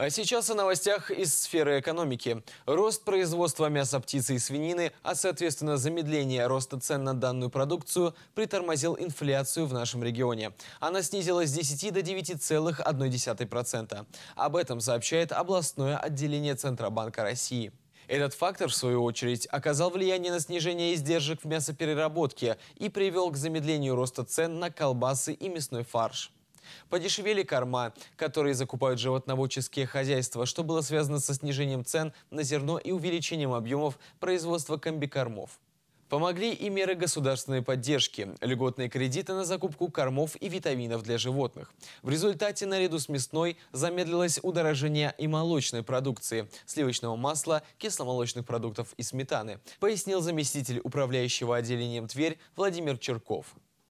А сейчас о новостях из сферы экономики. Рост производства мяса птицы и свинины, а соответственно замедление роста цен на данную продукцию притормозил инфляцию в нашем регионе. Она снизилась с 10 до 9,1%. Об этом сообщает областное отделение Центробанка России. Этот фактор, в свою очередь, оказал влияние на снижение издержек в мясопереработке и привел к замедлению роста цен на колбасы и мясной фарш. Подешевели корма, которые закупают животноводческие хозяйства, что было связано со снижением цен на зерно и увеличением объемов производства комбикормов. Помогли и меры государственной поддержки, льготные кредиты на закупку кормов и витаминов для животных. В результате наряду с мясной замедлилось удорожение и молочной продукции, сливочного масла, кисломолочных продуктов и сметаны, пояснил заместитель управляющего отделением Тверь Владимир Черков.